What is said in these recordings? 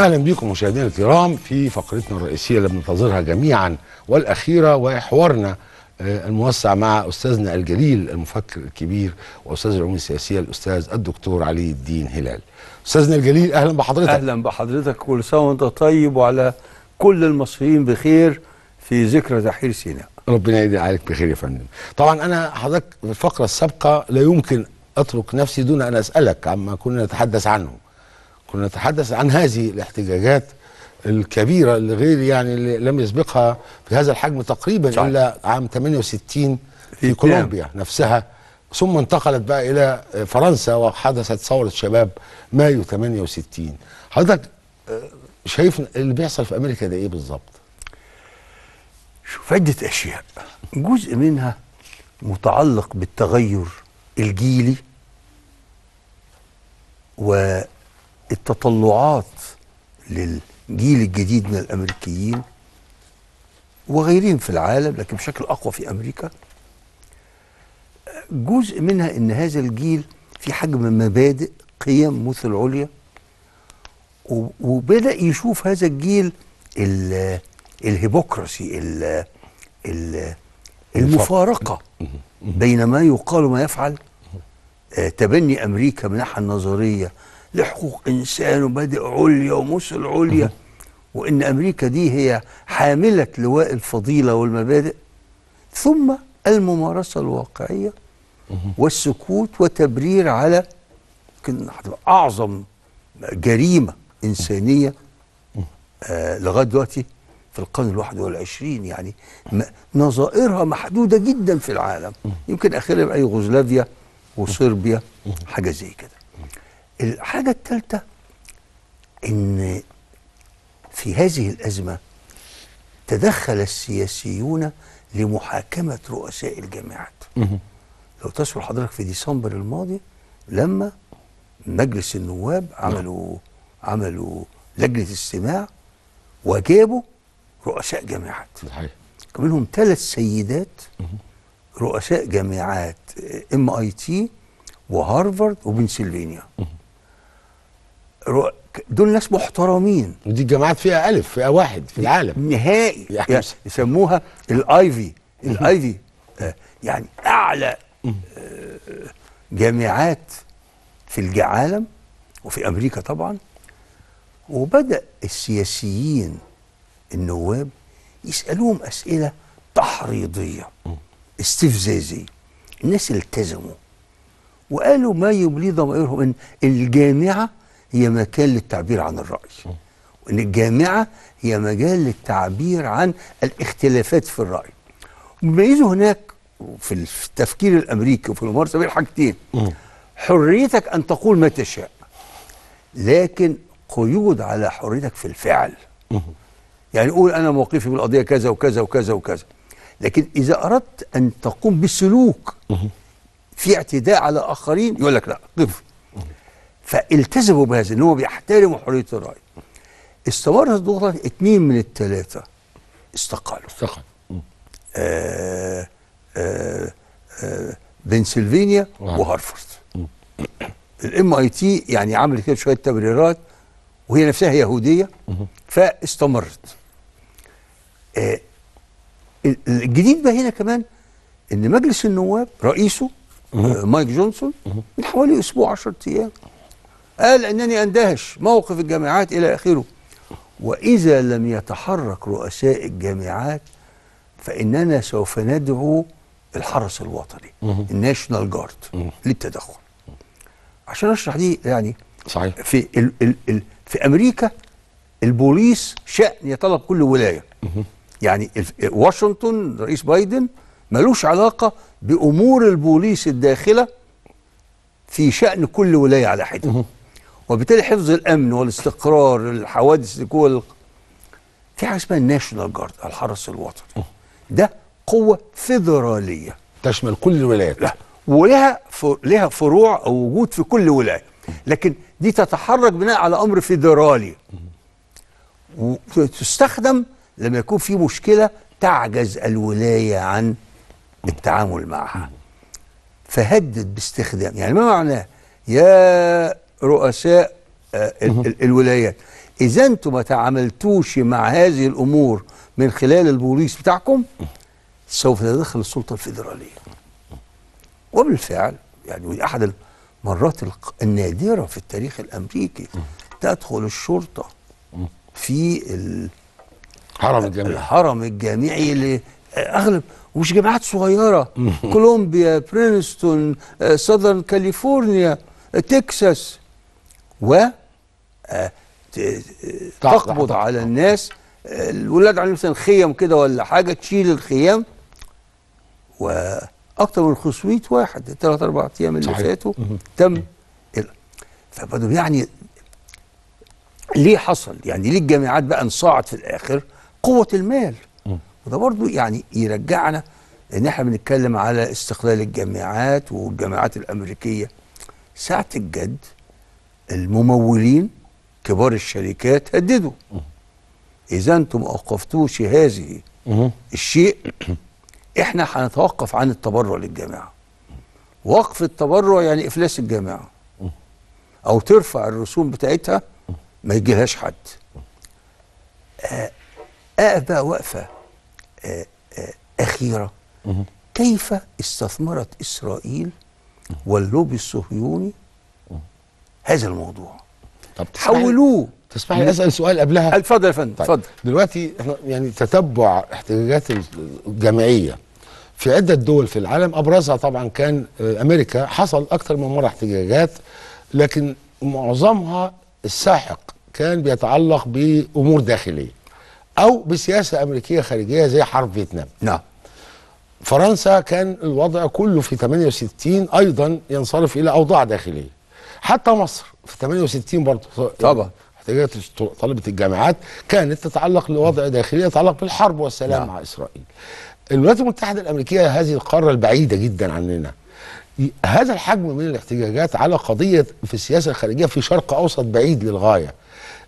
اهلا بكم مشاهدينا الكرام في فقرتنا الرئيسيه اللي بننتظرها جميعا والاخيره وحوارنا آه، الموسع مع استاذنا الجليل المفكر الكبير واستاذ العلوم السياسيه الاستاذ الدكتور علي الدين هلال. استاذنا الجليل اهلا بحضرتك. اهلا بحضرتك كل سنه وانت طيب وعلى كل المصريين بخير في ذكرى تحرير سيناء. ربنا يدي عليك بخير يا فندم. طبعا انا حضرتك في الفقره السابقه لا يمكن اترك نفسي دون ان اسالك عما كنا نتحدث عنه. كنا نتحدث عن هذه الاحتجاجات الكبيرة اللي غير يعني اللي لم يسبقها في هذا الحجم تقريبا صحيح. إلا عام 68 في كولومبيا نفسها ثم انتقلت بقى إلى فرنسا وحدثت ثورة شباب مايو 68 حضرتك آه، شايف اللي بيحصل في أمريكا ده إيه بالظبط؟ شوف عدة أشياء جزء منها متعلق بالتغير الجيلي و التطلعات للجيل الجديد من الامريكيين وغيرهم في العالم لكن بشكل اقوى في امريكا جزء منها ان هذا الجيل في حجم مبادئ قيم مثل العليا وبدا يشوف هذا الجيل الهيبوكراسي المفارقه بين ما يقال وما يفعل آه، تبني امريكا من الناحيه النظريه لحقوق إنسان ومبادئ عليا ومثل عليا وإن أمريكا دي هي حاملة لواء الفضيلة والمبادئ ثم الممارسة الواقعية والسكوت وتبرير على يمكن أعظم جريمة إنسانية آه لغاية دلوقتي في القرن الواحد والعشرين يعني نظائرها محدودة جدا في العالم يمكن آخرها بقى يوغوسلافيا وصربيا حاجة زي كده الحاجة الثالثة إن في هذه الأزمة تدخل السياسيون لمحاكمة رؤساء الجامعات لو تذكر حضرتك في ديسمبر الماضي لما مجلس النواب نعم. عملوا عملوا لجنة استماع وجابوا رؤساء جامعات منهم ثلاث سيدات رؤساء جامعات ام اي تي وهارفارد وبنسلفانيا دول ناس محترمين ودي الجامعات فيها الف فئه واحد في العالم نهائي يعني, يعني يسموها الايفي الايفي آه، يعني اعلى آه، جامعات في العالم وفي امريكا طبعا وبدا السياسيين النواب يسالوهم اسئله تحريضيه استفزازيه الناس التزموا وقالوا ما يبلي ضمائرهم ان الجامعه هي مكان للتعبير عن الرأي وإن الجامعة هي مجال للتعبير عن الاختلافات في الرأي مميزه هناك في التفكير الأمريكي وفي الممارسة بين حاجتين حريتك أن تقول ما تشاء لكن قيود على حريتك في الفعل يعني قول أنا موقفي من القضية كذا وكذا وكذا وكذا لكن إذا أردت أن تقوم بسلوك في اعتداء على آخرين يقول لك لا قف فالتزموا بهذا ان هو بيحترموا حريه الراي استمرت الضغوطات اتنين من التلاتة استقالوا استقالوا ااا آه، آه، آه، بنسلفانيا وهارفرد الام اي تي يعني عملت كده شويه تبريرات وهي نفسها يهوديه فاستمرت آه الجديد بقى هنا كمان ان مجلس النواب رئيسه آه مايك جونسون من حوالي اسبوع 10 ايام قال أنني أندهش موقف الجامعات إلى آخره وإذا لم يتحرك رؤساء الجامعات فإننا سوف ندعو الحرس الوطني الناشونال جارد للتدخل عشان أشرح دي يعني صحيح في الـ الـ الـ في أمريكا البوليس شأن يطلب كل ولاية يعني واشنطن رئيس بايدن ملوش علاقة بأمور البوليس الداخلة في شأن كل ولاية على حدة وبالتالي حفظ الامن والاستقرار الحوادث كل في حاجه اسمها الناشونال جارد الحرس الوطني ده قوه فيدراليه تشمل كل الولايات لا ولها لها فروع او وجود في كل ولايه لكن دي تتحرك بناء على امر فيدرالي وتستخدم لما يكون في مشكله تعجز الولايه عن التعامل معها فهدد باستخدام يعني ما معناه يا رؤساء آه، الولايات اذا انتم ما تعاملتوش مع هذه الامور من خلال البوليس بتاعكم سوف تتدخل السلطه الفيدراليه وبالفعل يعني ودي احد المرات النادره في التاريخ الامريكي تدخل الشرطه في الحرم الجامعي الحرم الجامعي لاغلب ومش جامعات صغيره كولومبيا برينستون آه، ساذرن كاليفورنيا تكساس و آه، آه، تقبض على الناس الولاد عليهم مثلا خيم كده ولا حاجه تشيل الخيام واكثر من 500 واحد ثلاث اربع ايام اللي فاتوا تم فبدو يعني ليه حصل يعني ليه الجامعات بقى انصاعت في الاخر قوه المال وده برضو يعني يرجعنا ان احنا بنتكلم على استقلال الجامعات والجامعات الامريكيه ساعه الجد الممولين كبار الشركات هددوا اذا انتم اوقفتوش هذه الشيء احنا هنتوقف عن التبرع للجامعه وقف التبرع يعني افلاس الجامعه او ترفع الرسوم بتاعتها ما يجيلهاش حد اقف آه، آه، بقى وقفه آه، اخيره كيف استثمرت اسرائيل واللوبي الصهيوني هذا الموضوع طب حولوه تسمح لي اسال سؤال قبلها اتفضل يا فندم طيب. اتفضل طيب. دلوقتي احنا يعني تتبع احتجاجات الجماعيه في عده دول في العالم ابرزها طبعا كان امريكا حصل اكثر من مره احتجاجات لكن معظمها الساحق كان بيتعلق بامور داخليه او بسياسه امريكيه خارجيه زي حرب فيتنام نعم فرنسا كان الوضع كله في 68 ايضا ينصرف الى اوضاع داخليه حتى مصر في 68 برضه طبعا احتجاجات طلبه الجامعات كانت تتعلق لوضع داخلي يتعلق بالحرب والسلام نعم. مع اسرائيل. الولايات المتحده الامريكيه هذه القاره البعيده جدا عننا. هذا الحجم من الاحتجاجات على قضيه في السياسه الخارجيه في شرق اوسط بعيد للغايه.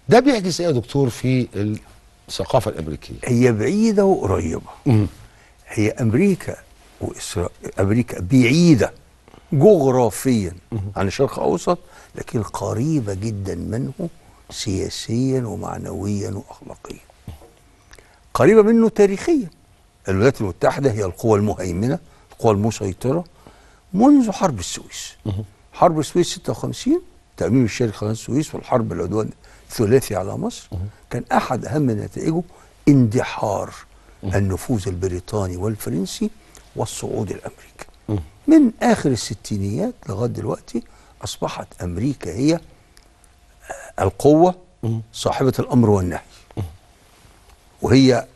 ده بيعكس ايه يا دكتور في الثقافه الامريكيه؟ هي بعيده وقريبه. هي امريكا واسرائيل امريكا بعيده جغرافيا عن الشرق الاوسط لكن قريبه جدا منه سياسيا ومعنويا واخلاقيا قريبه منه تاريخيا الولايات المتحده هي القوى المهيمنه القوى المسيطره منذ حرب السويس حرب السويس 56 تأميم الشركة قناة السويس والحرب العدوان الثلاثي على مصر كان أحد أهم نتائجه اندحار النفوذ البريطاني والفرنسي والصعود الأمريكي من آخر الستينيات لغاية دلوقتي أصبحت أمريكا هي آه، القوة صاحبة الأمر والنهي وهي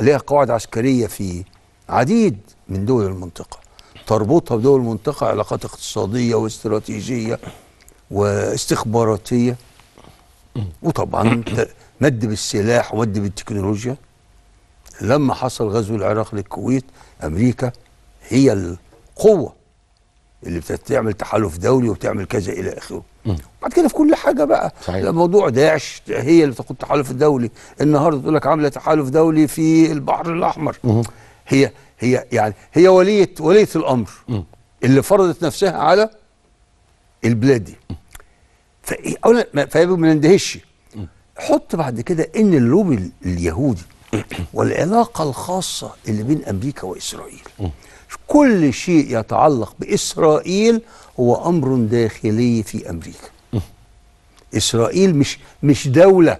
لها قواعد عسكرية في عديد من دول المنطقة تربطها بدول المنطقة علاقات اقتصادية واستراتيجية واستخباراتية وطبعا مد بالسلاح ومد بالتكنولوجيا لما حصل غزو العراق للكويت أمريكا هي قوه اللي بتعمل تحالف دولي وبتعمل كذا الى اخره بعد كده في كل حاجه بقى صحيح. موضوع داعش هي اللي بتقود التحالف الدولي النهارده تقول لك عامله تحالف دولي في البحر الاحمر مم. هي هي يعني هي وليه وليه الامر مم. اللي فرضت نفسها على البلاد دي اولا فيبقى ما نندهش حط بعد كده ان اللوبي اليهودي والعلاقه الخاصه اللي بين امريكا واسرائيل كل شيء يتعلق بإسرائيل هو أمر داخلي في أمريكا إسرائيل مش مش دولة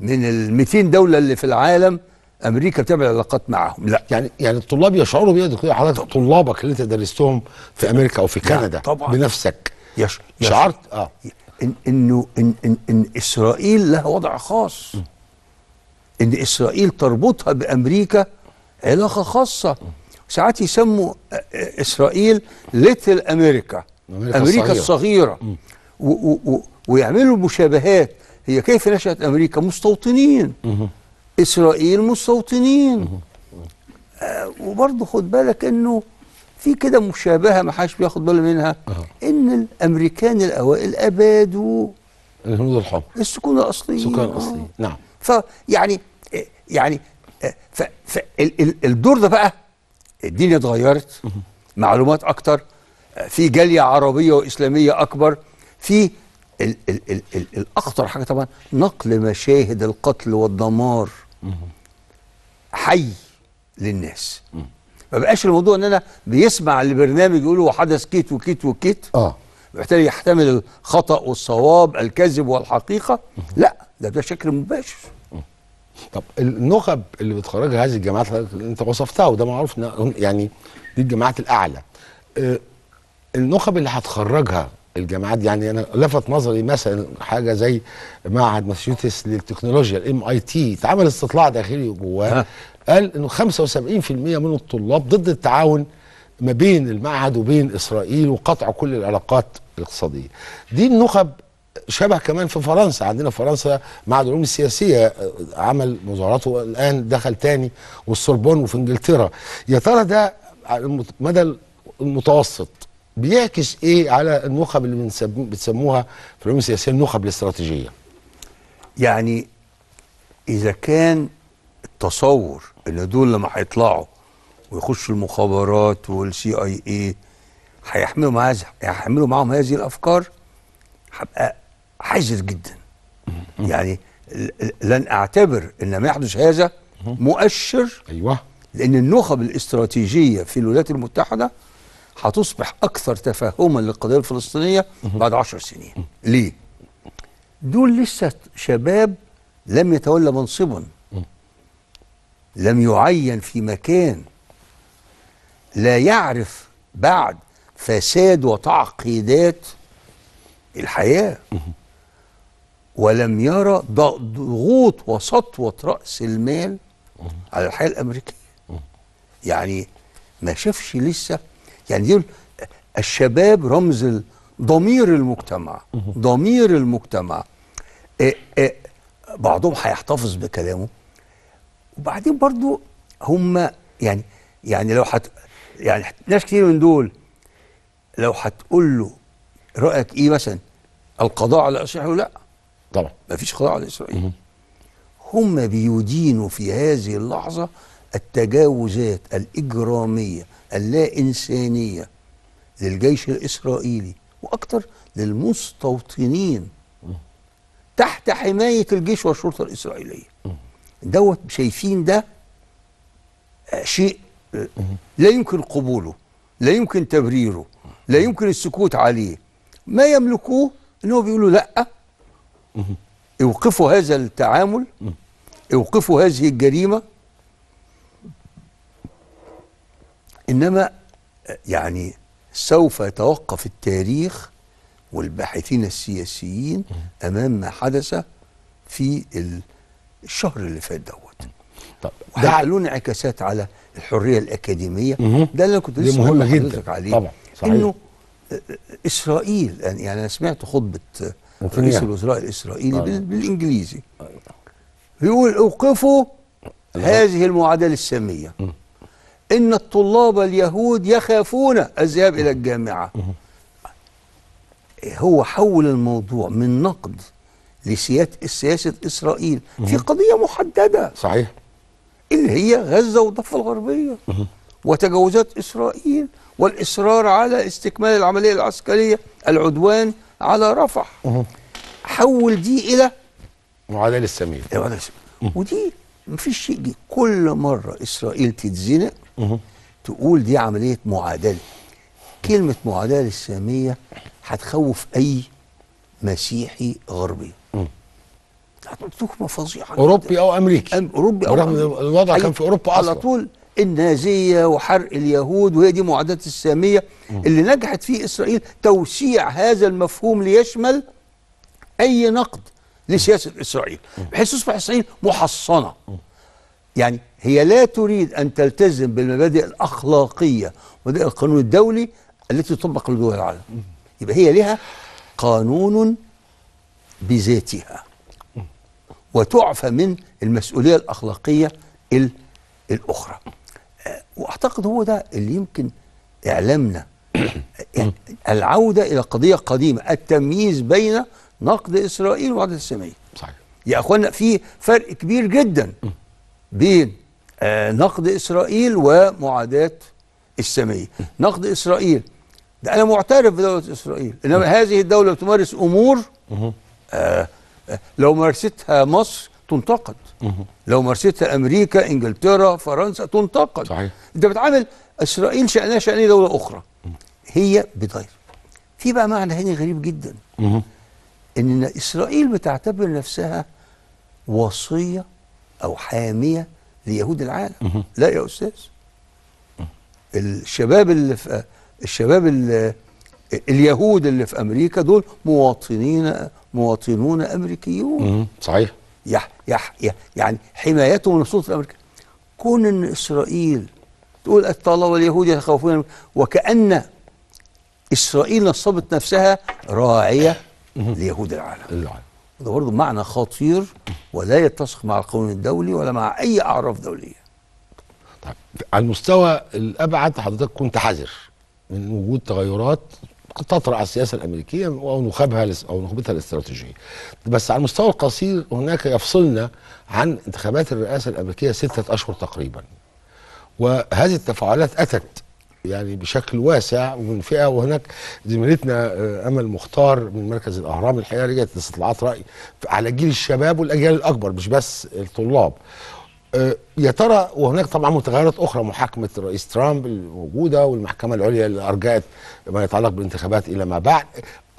من ال 200 دولة اللي في العالم امريكا بتعمل علاقات معاهم لا يعني يعني الطلاب يشعروا بيها دكتور حضرتك طلابك اللي انت درستهم في امريكا او في كندا طبعا بنفسك يش... يش... شعرت اه إن انه إن, ان ان اسرائيل لها وضع خاص ان اسرائيل تربطها بامريكا علاقه خاصه ساعات يسموا اسرائيل ليتل امريكا امريكا, أمريكا الصغيره ويعملوا مشابهات هي كيف نشأت أمريكا مستوطنين مه. إسرائيل مستوطنين آه وبرضه خد بالك أنه في كده مشابهة ما حدش بياخد باله منها أه. أن الأمريكان الأوائل أبادوا الهنود الحمر السكون الأصلي السكون الأصلي آه. نعم فيعني يعني, آه، يعني آه، فالدور ده بقى الدنيا اتغيرت معلومات اكتر في جاليه عربيه واسلاميه اكبر في الـ الـ الـ الـ الاخطر حاجه طبعا نقل مشاهد القتل والدمار حي للناس ما بقاش الموضوع ان انا بيسمع البرنامج يقول هو حدث كيت وكيت وكيت اه وبالتالي يحتمل الخطا والصواب الكذب والحقيقه لا ده ده شكل مباشر طب النخب اللي بتخرجها هذه الجامعات اللي انت وصفتها وده معروف يعني دي الجامعات الاعلى آه، النخب اللي هتخرجها الجامعات يعني انا لفت نظري مثلا حاجه زي معهد ماسيوتس للتكنولوجيا الام اي تي اتعمل استطلاع داخلي جواه قال انه 75% من الطلاب ضد التعاون ما بين المعهد وبين اسرائيل وقطع كل العلاقات الاقتصاديه دي النخب شبه كمان في فرنسا عندنا في فرنسا مع العلوم السياسية آه، عمل مظاهراته الآن دخل تاني والسوربون وفي إنجلترا يا ترى ده مدى المتوسط بيعكس ايه على النخب اللي بتسموها في العلوم السياسيه النخب الاستراتيجيه؟ يعني اذا كان التصور ان دول لما هيطلعوا ويخشوا المخابرات والسي اي اي هيحملوا هيحملوا معاهم هذه الافكار هبقى حذر جدا يعني لن اعتبر ان ما يحدث هذا مؤشر ايوه لان النخب الاستراتيجيه في الولايات المتحده هتصبح اكثر تفهما للقضيه الفلسطينيه بعد عشر سنين ليه دول لسه شباب لم يتولى منصبا لم يعين في مكان لا يعرف بعد فساد وتعقيدات الحياه ولم يرى ضغوط وسطوة رأس المال على الحياة الأمريكية يعني ما شافش لسه يعني يقول الشباب رمز ضمير المجتمع ضمير المجتمع إيه، إيه، بعضهم هيحتفظ بكلامه وبعدين برضو هم يعني يعني لو حت يعني ناس كتير من دول لو هتقول له رايك ايه مثلا القضاء على اسرائيل لا طبعا مفيش خضاع لاسرائيل هم بيدينوا في هذه اللحظه التجاوزات الاجراميه اللا انسانيه للجيش الاسرائيلي واكثر للمستوطنين تحت حمايه الجيش والشرطه الاسرائيليه دوت شايفين ده شيء لا يمكن قبوله لا يمكن تبريره لا يمكن السكوت عليه ما يملكوه انه بيقولوا لا اوقفوا هذا التعامل اوقفوا هذه الجريمة إنما يعني سوف يتوقف التاريخ والباحثين السياسيين أمام ما حدث في الشهر اللي فات دوت ده له انعكاسات على الحريه الاكاديميه ده اللي كنت لسه مهم جدا عليه طبعا صحيح انه آه، آه، اسرائيل يعني انا سمعت خطبه رئيس يعني. الوزراء الاسرائيلي آه. بالانجليزي يقول آه. اوقفوا هذه المعادله الساميه ان الطلاب اليهود يخافون الذهاب الى الجامعه هو حول الموضوع من نقد لسياسه اسرائيل في قضيه محدده صحيح اللي هي غزه والضفه الغربيه وتجاوزات اسرائيل والاصرار على استكمال العمليه العسكريه العدوان على رفح حول دي الى معادله السمين معادله السمين ودي مفيش شيء دي كل مره اسرائيل تتزنق تقول دي عمليه معادله كلمه معادله الساميه هتخوف اي مسيحي غربي هتقول تهمه فظيعه اوروبي او امريكي اوروبي او أمريكي. الوضع كان في اوروبا اصلا على طول النازيه وحرق اليهود وهي دي معاداه الساميه اللي نجحت فيه اسرائيل توسيع هذا المفهوم ليشمل اي نقد لسياسه اسرائيل بحيث تصبح اسرائيل محصنه يعني هي لا تريد ان تلتزم بالمبادئ الاخلاقيه مبادئ القانون الدولي التي تطبق لدول العالم يبقى هي لها قانون بذاتها وتعفى من المسؤوليه الاخلاقيه الاخرى واعتقد هو ده اللي يمكن اعلامنا العوده الى قضيه قديمه التمييز بين نقد اسرائيل وعدد الساميه صحيح يا اخوانا في فرق كبير جدا بين آه، نقد اسرائيل ومعاداه الساميه نقد اسرائيل ده انا معترف بدوله اسرائيل انما هذه الدوله بتمارس امور آه،, آه لو مارستها مصر تنتقد لو مارستها امريكا انجلترا فرنسا تنتقد صحيح انت بتعامل اسرائيل شانها شان دوله اخرى هي بتغير في بقى معنى هنا غريب جدا ان اسرائيل بتعتبر نفسها وصيه او حاميه ليهود العالم لا يا استاذ الشباب اللي في الشباب اللي اليهود اللي في امريكا دول مواطنين مواطنون امريكيون صحيح يح يح يح يعني حمايته من السلطه الامريكيه كون ان اسرائيل تقول الطلبه واليهود يتخوفون وكان اسرائيل نصبت نفسها راعيه ليهود العالم العالم ده برضه معنى خطير ولا يتسق مع القانون الدولي ولا مع اي اعراف دوليه طيب على المستوى الابعد حضرتك كنت حذر من وجود تغيرات تطرأ على السياسة الأمريكية أو نخبها أو نخبتها الاستراتيجية بس على المستوى القصير هناك يفصلنا عن انتخابات الرئاسة الأمريكية ستة أشهر تقريبا وهذه التفاعلات أتت يعني بشكل واسع ومن فئه وهناك زميلتنا آه، امل مختار من مركز الاهرام الحقيقه رجعت استطلاعات راي على جيل الشباب والاجيال الاكبر مش بس الطلاب آه، يا ترى وهناك طبعا متغيرات اخرى محاكمه الرئيس ترامب الموجوده والمحكمه العليا اللي ارجعت ما يتعلق بالانتخابات الى ما بعد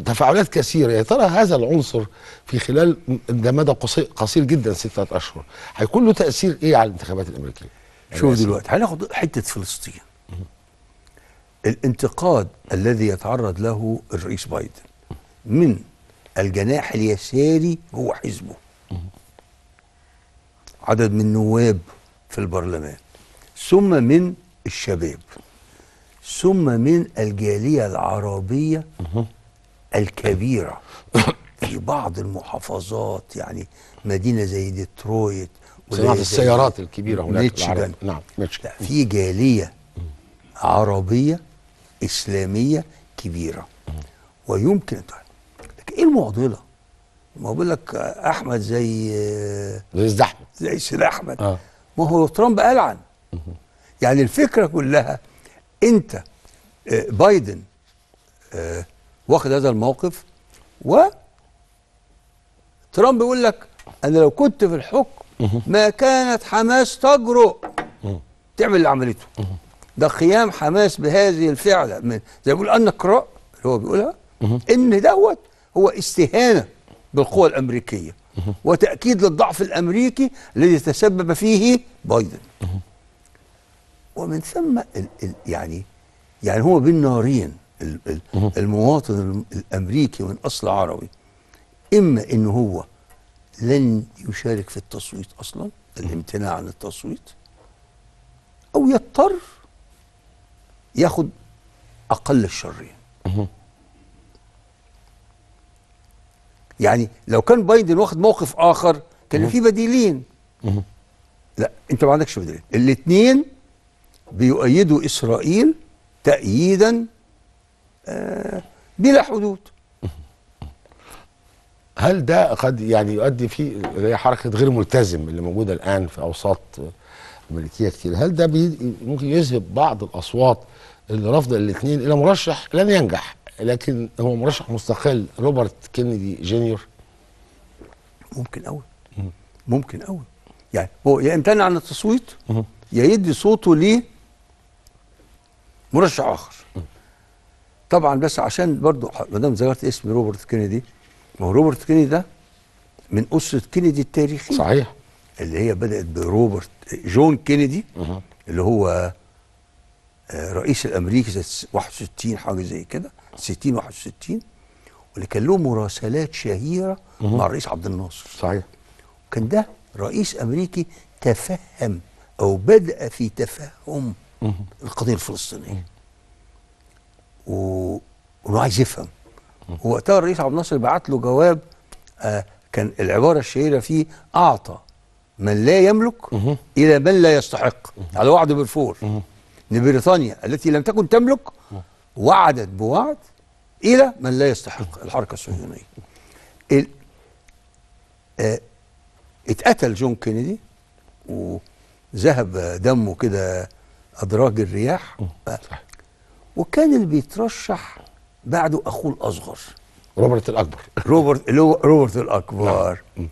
تفاعلات كثيره يا ترى هذا العنصر في خلال ده مدى قصير جدا سته اشهر هيكون له تاثير ايه على الانتخابات الامريكيه؟ يعني شوف دلوقتي هناخد حته فلسطين الانتقاد الذي يتعرض له الرئيس بايدن من الجناح اليساري هو حزبه عدد من النواب في البرلمان ثم من الشباب ثم من الجالية العربية الكبيرة في بعض المحافظات يعني مدينة زي ديترويت صناعة السيارات الكبيرة هناك ميتشيغان نعم لا في جالية عربية إسلامية كبيرة ويمكن لكن إيه المعضلة؟ ما بقول لك احمد زي زي احمد زي سيد احمد آه. ما هو ترامب العن يعني الفكره كلها انت آه، بايدن آه، واخد هذا الموقف و ترامب بيقول لك انا لو كنت في الحكم ما كانت حماس تجرؤ تعمل اللي عملته ده قيام حماس بهذه الفعله من زي ما بيقول اقرا اللي هو بيقولها ان دوت هو استهانه بالقوى الأمريكية وتأكيد للضعف الأمريكي الذي تسبب فيه بايدن ومن ثم الـ الـ يعني يعني هو بين نارين المواطن الأمريكي من أصل عربي إما إن هو لن يشارك في التصويت أصلا الامتناع عن التصويت أو يضطر ياخد أقل الشرين يعني لو كان بايدن واخد موقف اخر كان في بديلين لا انت ما عندكش بديلين الاثنين بيؤيدوا اسرائيل تأييدا آه بلا حدود هل ده قد يعني يؤدي في هي حركه غير ملتزم اللي موجوده الان في اوساط امريكيه كتير هل ده ممكن يذهب بعض الاصوات اللي رافضه الاثنين الى مرشح لن ينجح لكن هو مرشح مستقل روبرت كينيدي جونيور ممكن قوي ممكن قوي يعني هو يا يمتنع عن التصويت يا يدي صوته ل مرشح اخر طبعا بس عشان برضو ما دام ذكرت اسم روبرت كينيدي ما هو روبرت كينيدي ده من اسره كينيدي التاريخيه صحيح اللي هي بدات بروبرت جون كينيدي اللي هو آه، رئيس الامريكي 61 حاجه زي كده 60 61 واللي كان له مراسلات شهيره مه. مع الرئيس عبد الناصر صحيح وكان ده رئيس امريكي تفهم او بدا في تفهم مه. القضيه الفلسطينيه و... وانه عايز يفهم ووقتها الرئيس عبد الناصر بعت له جواب آه كان العباره الشهيره فيه اعطى من لا يملك مه. الى من لا يستحق مه. على وعد بلفور لبريطانيا التي لم تكن تملك مه. وعدت بوعد إلى من لا يستحق الحركة الصهيونية آه اتقتل جون كينيدي وذهب دمه كده أدراج الرياح وكان اللي بيترشح بعده أخوه الأصغر روبرت الأكبر روبرت روبرت الأكبر نعم.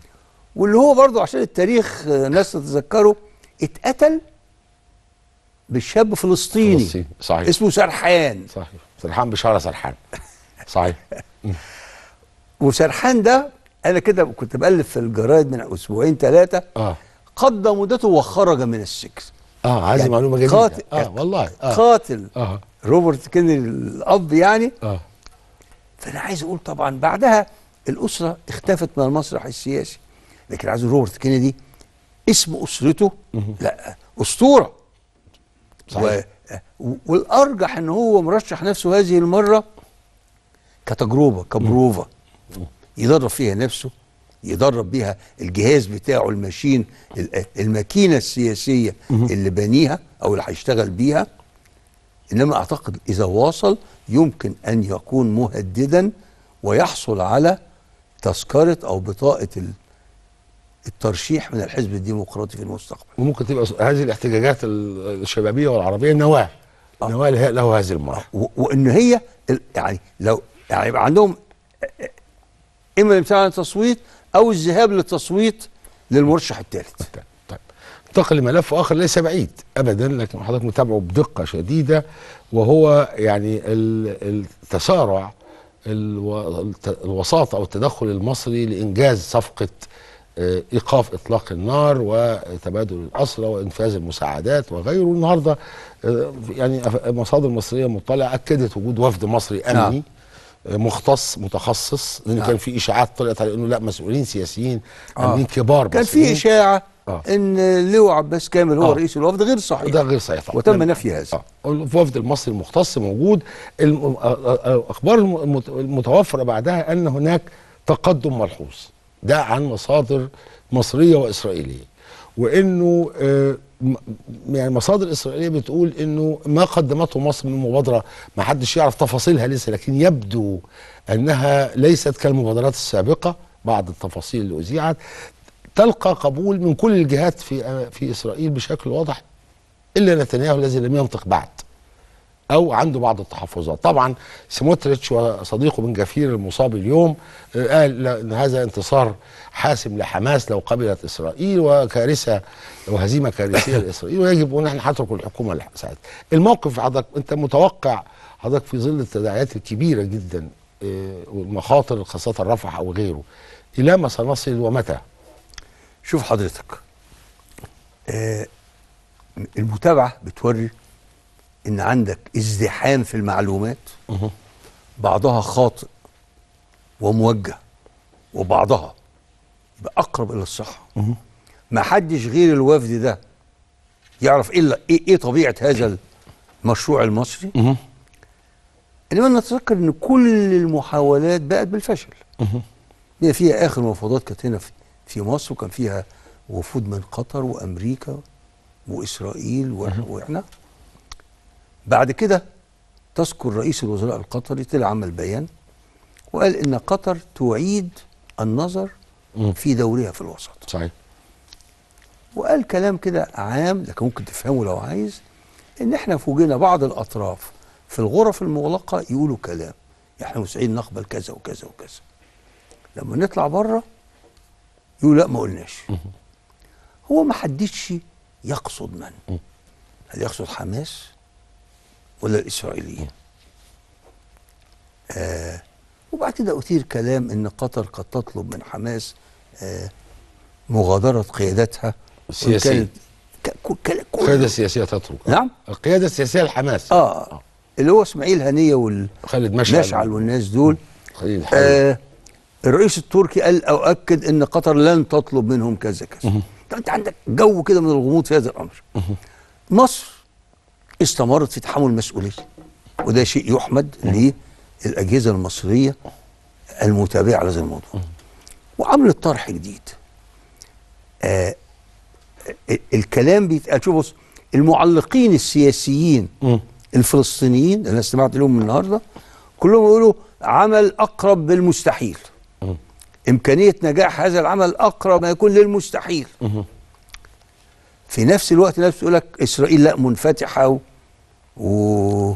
واللي هو برضه عشان التاريخ ناس تتذكره اتقتل بشاب فلسطيني فلسطيني صحيح اسمه سرحان صحيح سرحان بشاره سرحان صحيح وسرحان ده انا كده كنت بألف في الجرايد من اسبوعين ثلاثه اه قضى مدته وخرج من السجن اه عايز يعني معلومه جميله قاتل اه والله آه. قاتل آه. روبرت كينيدي الاب يعني اه فانا عايز اقول طبعا بعدها الاسره اختفت من المسرح السياسي لكن عايز روبرت كينيدي اسم اسرته لا اسطوره صحيح. و... والارجح ان هو مرشح نفسه هذه المره كتجربه كبروفه يدرب فيها نفسه يدرب بيها الجهاز بتاعه الماشين الماكينه السياسيه اللي بنيها او اللي هيشتغل بيها انما اعتقد اذا واصل يمكن ان يكون مهددا ويحصل على تذكره او بطاقه الترشيح من الحزب الديمقراطي في المستقبل وممكن تبقى هذه الاحتجاجات الشبابيه والعربيه نواه آه. نواه له هذه المره آه. وان هي يعني لو يعني يبقى عندهم اما الامتناع عن التصويت او الذهاب للتصويت للمرشح الثالث طيب انتقل لملف اخر ليس بعيد ابدا لكن حضرتك متابعه بدقه شديده وهو يعني التسارع الوساطه او التدخل المصري لانجاز صفقه آه، ايقاف اطلاق النار وتبادل الاسرى وانفاذ المساعدات وغيره النهارده آه، يعني مصادر مصريه مطلعه اكدت وجود وفد مصري امني نعم. آه، مختص متخصص لان نعم. كان في اشاعات طلعت على انه لا مسؤولين سياسيين امنيين كبار كان في اشاعه آه. ان لواء عباس كامل هو آه. رئيس الوفد غير صحيح ده غير صحيح وتم نفي هذا آه. الوفد المصري المختص موجود الاخبار المتوفره بعدها ان هناك تقدم ملحوظ ده عن مصادر مصريه واسرائيليه وانه آه، يعني مصادر اسرائيليه بتقول انه ما قدمته مصر من مبادره ما حدش يعرف تفاصيلها لسه لكن يبدو انها ليست كالمبادرات السابقه بعض التفاصيل اللي اذيعت تلقى قبول من كل الجهات في آه، في اسرائيل بشكل واضح الا نتنياهو الذي لم ينطق بعد او عنده بعض التحفظات طبعا سموتريتش وصديقه بن جفير المصاب اليوم آه، قال ان هذا انتصار حاسم لحماس لو قبلت اسرائيل وكارثه وهزيمه كارثيه لاسرائيل ويجب ان احنا نترك الحكومه ساعتها الموقف حضرتك انت متوقع حضرتك في ظل التداعيات الكبيره جدا آه، والمخاطر خاصه رفح او غيره الى ما سنصل ومتى شوف حضرتك آه، المتابعه بتوري ان عندك ازدحام في المعلومات بعضها خاطئ وموجه وبعضها يبقى اقرب الى الصحه ما حدش غير الوفد ده يعرف الا ايه ايه طبيعه هذا المشروع المصري انما نتذكر ان كل المحاولات بقت بالفشل هي فيها اخر مفاوضات كانت هنا في مصر وكان فيها وفود من قطر وامريكا واسرائيل واحنا بعد كده تذكر رئيس الوزراء القطري طلع عمل بيان وقال ان قطر تعيد النظر في دورها في الوسط صحيح وقال كلام كده عام لكن ممكن تفهمه لو عايز ان احنا فوجئنا بعض الاطراف في الغرف المغلقه يقولوا كلام احنا مستعدين نقبل كذا وكذا وكذا لما نطلع بره يقول لا ما قلناش هو ما حددش يقصد من هل يقصد حماس ولا الإسرائيليين آه وبعد كده أثير كلام أن قطر قد تطلب من حماس آه مغادرة قيادتها السياسية القيادة السياسية تترك نعم القيادة السياسية لحماس آه. آه اللي هو إسماعيل هنية وخالد مشعل مشعل والناس دول آه الرئيس التركي قال أؤكد أن قطر لن تطلب منهم كذا كذا أنت عندك جو كده من الغموض في هذا الأمر مصر استمرت في تحمل المسؤوليه وده شيء يحمد نعم. للاجهزه المصريه المتابعه لهذا الموضوع وعملت طرح جديد آه الكلام بيتقال آه، شوف بص المعلقين السياسيين م. الفلسطينيين اللي انا استمعت لهم النهارده كلهم يقولوا عمل اقرب بالمستحيل امكانيه نجاح هذا العمل اقرب ما يكون للمستحيل م. في نفس الوقت نفسه يقول لك اسرائيل لا منفتحه و...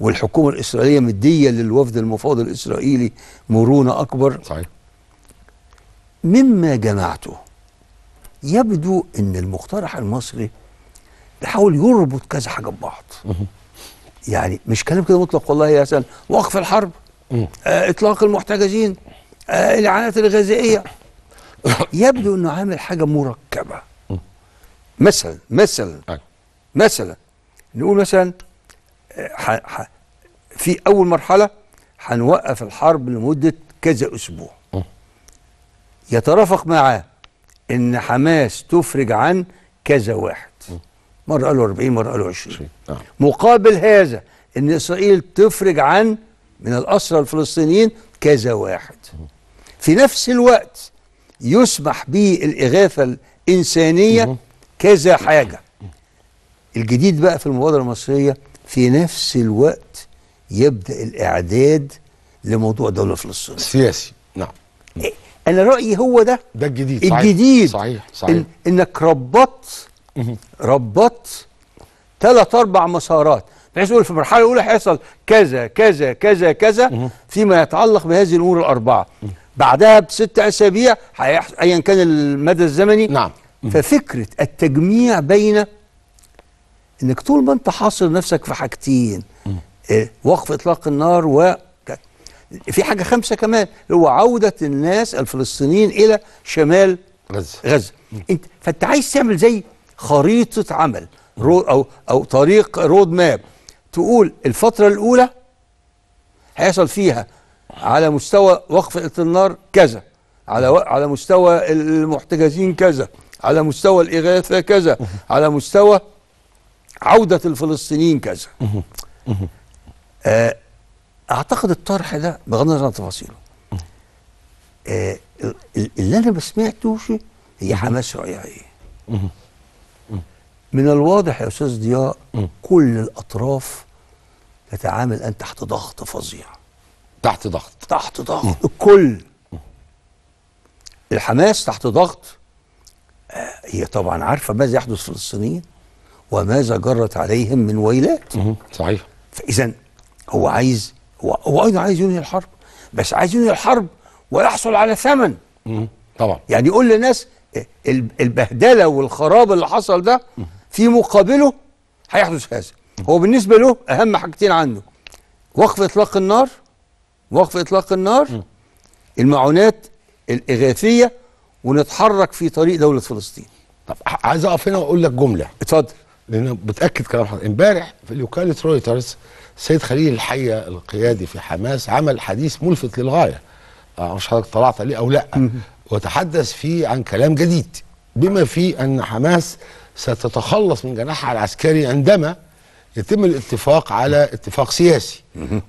والحكومه الاسرائيليه مديه للوفد المفاوض الاسرائيلي مرونه اكبر صحيح مما جمعته يبدو ان المقترح المصري بيحاول يربط كذا حاجه ببعض يعني مش كلام كده مطلق والله يا سلام وقف الحرب آه اطلاق المحتجزين آه الاعانات الغذائيه يبدو انه عامل حاجه مركبه مثلا مثلا مثلا نقول مثلا ح ح في اول مرحله هنوقف الحرب لمده كذا اسبوع يترافق معاه ان حماس تفرج عن كذا واحد مره قالوا 40 مره قالوا 20 آه. مقابل هذا ان اسرائيل تفرج عن من الاسرى الفلسطينيين كذا واحد في نفس الوقت يسمح به الاغاثه الانسانيه كذا حاجه الجديد بقى في المبادره المصريه في نفس الوقت يبدا الاعداد لموضوع دوله فلسطين سياسي نعم إيه، انا رايي هو ده ده الجديد الجديد صحيح صحيح إن انك ربطت ربطت ثلاث اربع مسارات بحيث يقول في المرحله الاولى هيحصل كذا كذا كذا كذا فيما يتعلق بهذه الامور الاربعه بعدها بست اسابيع ايا كان المدى الزمني نعم ففكرة التجميع بين انك طول ما انت حاصر نفسك في حاجتين إيه وقف اطلاق النار و في حاجه خمسه كمان هو عوده الناس الفلسطينيين الى شمال غزه غزه انت فانت عايز تعمل زي خريطه عمل رو او او طريق رود ماب تقول الفتره الاولى هيحصل فيها على مستوى وقف النار كذا على على مستوى المحتجزين كذا على مستوى الإغاثة كذا على مستوى عودة الفلسطينيين كذا آه، أعتقد الطرح ده بغض النظر عن تفاصيله آه، اللي أنا ما سمعتوش هي حماس رأيها إيه من الواضح يا أستاذ ضياء كل الأطراف تتعامل الآن تحت ضغط فظيع تحت ضغط تحت ضغط الكل الحماس تحت ضغط آه، هي طبعا عارفه ماذا يحدث في الصينيين وماذا جرت عليهم من ويلات صحيح فاذا هو عايز هو, هو ايضا عايز ينهي الحرب بس عايز ينهي الحرب ويحصل على ثمن طبعا يعني يقول للناس آه، البهدله والخراب اللي حصل ده في مقابله هيحدث هذا هو بالنسبه له اهم حاجتين عنده وقف اطلاق النار وقف اطلاق النار المعونات الاغاثيه ونتحرك في طريق دوله فلسطين طب عايز اقف هنا واقول لك جمله اتفضل لان بتاكد كلام حضرتك امبارح في وكاله رويترز سيد خليل الحيه القيادي في حماس عمل حديث ملفت للغايه آه، مش حضرتك طلعت عليه او لا وتحدث فيه عن كلام جديد بما فيه ان حماس ستتخلص من جناحها العسكري عندما يتم الاتفاق على اتفاق سياسي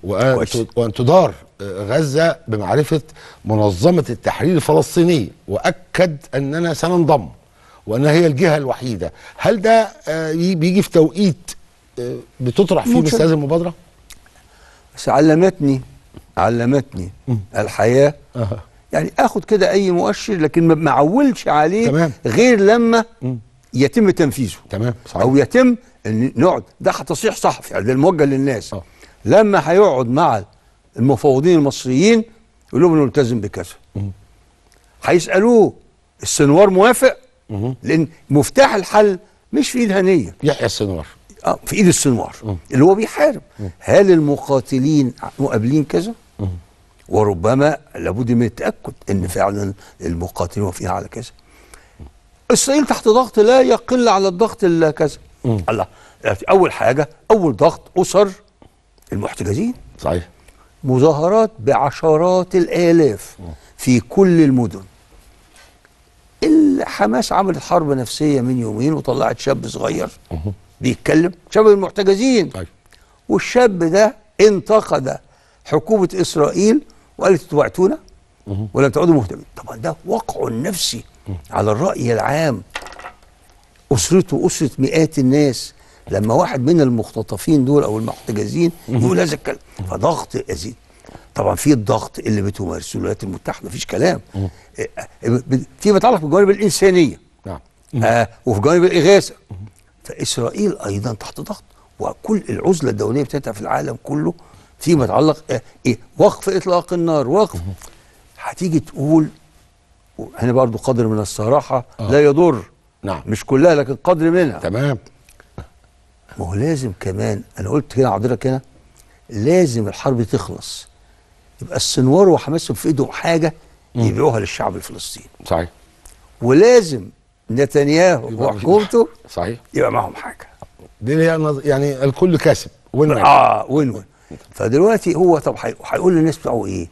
وأن تدار آه، غزة بمعرفة منظمة التحرير الفلسطينية وأكد أننا سننضم وأنها هي الجهة الوحيدة هل ده آه، بيجي في توقيت آه، بتطرح فيه مثل هذه المبادرة؟ بس علمتني علمتني الحياة يعني اخد كده اي مؤشر لكن ما اعولش عليه تمام. غير لما يتم تنفيذه تمام صحيح. او يتم نقعد ده تصريح صحفي يعني ده الموجه للناس أوه. لما هيقعد مع المفوضين المصريين يقول لهم نلتزم بكذا هيسالوه السنوار موافق مه. لان مفتاح الحل مش في ايد هنيه يحيى السنوار اه في ايد السنوار مه. اللي هو بيحارب مه. هل المقاتلين مقابلين كذا وربما لابد من التاكد ان فعلا المقاتلين وافقين على كذا اسرائيل تحت ضغط لا يقل على الضغط الا كذا مم. الله يعني اول حاجه اول ضغط اسر المحتجزين صحيح مظاهرات بعشرات الالاف مم. في كل المدن حماس عملت حرب نفسيه من يومين وطلعت شاب صغير مم. بيتكلم شاب المحتجزين طيب. والشاب ده انتقد حكومه اسرائيل وقالت توعتونا ولم تعودوا مهتمين طبعا ده وقع نفسي على الراي العام اسرته اسره مئات الناس لما واحد من المختطفين دول او المحتجزين يقول هذا الكلام فضغط أزيد طبعا في الضغط اللي بتمارسه الولايات المتحده مفيش كلام آه، آه، فيما يتعلق بالجوانب الانسانيه نعم آه وفي جوانب الاغاثه فاسرائيل ايضا تحت ضغط وكل العزله الدوليه بتاعتها في العالم كله فيما يتعلق آه ايه وقف اطلاق النار وقف هتيجي تقول هنا برضو قدر من الصراحه آه. لا يضر نعم مش كلها لكن قدر منها تمام ما هو لازم كمان انا قلت كده حضرتك هنا لازم الحرب تخلص يبقى السنوار وحماسهم في ايدهم حاجه يبيعوها للشعب الفلسطيني صحيح ولازم نتنياهو وحكومته صحيح يبقى معاهم حاجه دي هي يعني الكل كاسب وين وين اه وين وين فدلوقتي هو طب هيقول للناس بتوعه ايه؟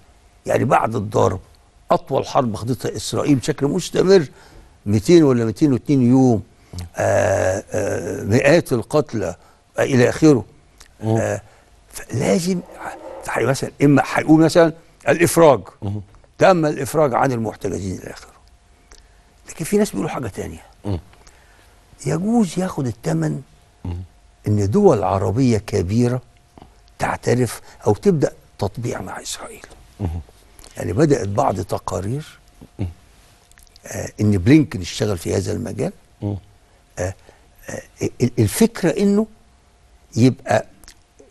يعني بعد الضرب اطول حرب خضتها اسرائيل بشكل مستمر 200 ولا 202 يوم آآ آه، آآ آه، مئات القتلى آه، الى اخره لازم مثلا اما هيقول مثلا الافراج تم الافراج عن المحتجزين الى اخره لكن في ناس بيقولوا حاجه ثانيه يجوز ياخد الثمن ان دول عربيه كبيره تعترف او تبدا تطبيع مع اسرائيل يعني بدات بعض تقارير آه، ان بلينكن اشتغل في هذا المجال آه، آه، الفكره انه يبقى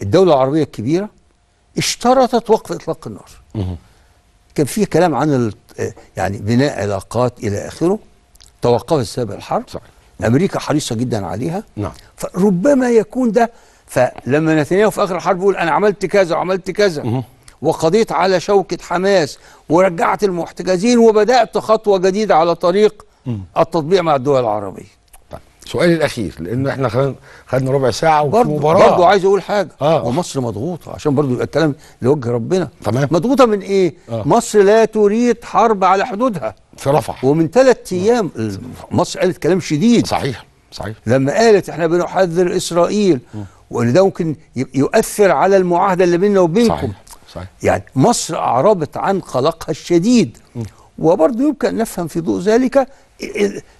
الدوله العربيه الكبيره اشترطت وقف اطلاق النار كان في كلام عن يعني بناء علاقات الى اخره توقفت سبب الحرب صحيح. امريكا حريصه جدا عليها نعم فربما يكون ده فلما نتنياهو في اخر الحرب يقول انا عملت كذا وعملت كذا وقضيت على شوكة حماس ورجعت المحتجزين وبدأت خطوة جديدة على طريق التطبيع مع الدول العربية طيب، سؤالي الاخير لان احنا خدنا ربع ساعه وفي مباراه برضه عايز اقول حاجه آه. ومصر مضغوطه عشان برضه يبقى الكلام لوجه ربنا تمام مضغوطه من ايه؟ آه. مصر لا تريد حرب على حدودها في رفح ومن ثلاث ايام آه. مصر قالت كلام شديد صحيح صحيح لما قالت احنا بنحذر اسرائيل آه. وان ده ممكن يؤثر على المعاهده اللي بيننا وبينكم صحيح. صحيح. يعني مصر أعربت عن قلقها الشديد وبرضه يمكن نفهم في ضوء ذلك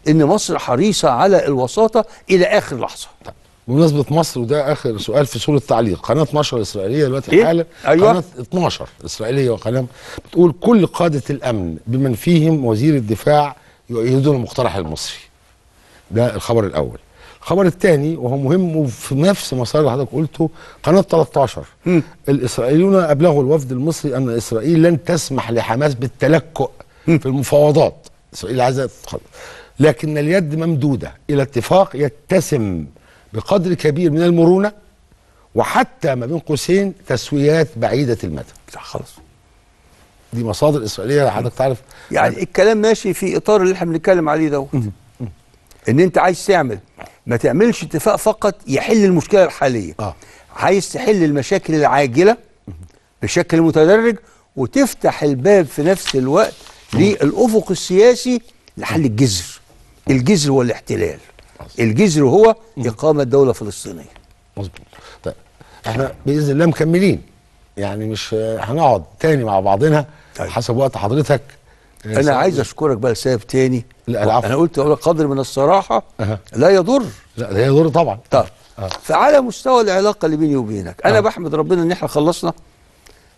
ان مصر حريصه على الوساطه الى اخر لحظه طيب. بمناسبة مصر وده آخر سؤال في صورة تعليق قناة 12 الإسرائيلية دلوقتي إيه؟ حالا أيوة. قناة 12 الإسرائيلية وقناة بتقول كل قادة الأمن بمن فيهم وزير الدفاع يؤيدون المقترح المصري ده الخبر الأول الخبر الثاني وهو مهم وفي نفس مسار اللي حضرتك قلته قناه 13 م. الاسرائيليون ابلغوا الوفد المصري ان اسرائيل لن تسمح لحماس بالتلكؤ م. في المفاوضات اسرائيل عايزه لكن اليد ممدوده الى اتفاق يتسم بقدر كبير من المرونه وحتى ما بين قوسين تسويات بعيده المدى لا خلاص دي مصادر اسرائيليه حضرتك تعرف يعني الكلام ماشي في اطار اللي احنا بنتكلم عليه دوت ان انت عايز تعمل ما تعملش اتفاق فقط يحل المشكله الحاليه آه. عايز تحل المشاكل العاجله بشكل متدرج وتفتح الباب في نفس الوقت للافق السياسي لحل الجذر الجذر هو الاحتلال الجذر هو اقامه دوله فلسطينيه مظبوط طيب احنا باذن الله مكملين يعني مش هنقعد تاني مع بعضنا طيب. حسب وقت حضرتك انا عايز اشكرك بقى لسبب تاني لا العفو انا قلت اقول قدر من الصراحه أه. لا يضر لا لا يضر طبعا طب أه. فعلى مستوى العلاقه اللي بيني وبينك انا أه. بحمد ربنا ان احنا خلصنا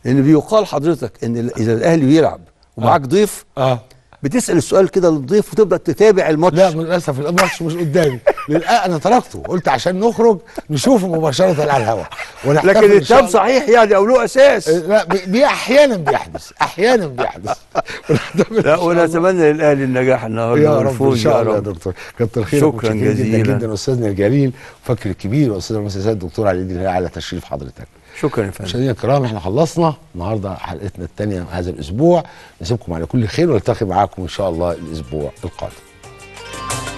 لان بيقال حضرتك ان اذا الاهلي بيلعب ومعاك آه. ضيف أه. بتسال السؤال كده للضيف وتبدا تتابع الماتش لا للاسف الماتش مش قدامي للأ انا تركته قلت عشان نخرج نشوفه مباشره على الهواء لكن التاب صحيح يعني او له اساس إيه، لا بي احيانا بيحدث احيانا بيحدث لا ونتمنى للاهلي النجاح النهارده يا رب ان شاء الله يا دكتور كتر خيرك شكرا جزيلا جدا, جدا استاذنا الجليل فكر الكبير واستاذنا الدكتور علي الدين على تشريف حضرتك شكرا يا فندم مشاهدينا الكرام احنا خلصنا النهارده حلقتنا الثانيه هذا الاسبوع نسيبكم على كل خير ونلتقي معاكم ان شاء الله الاسبوع القادم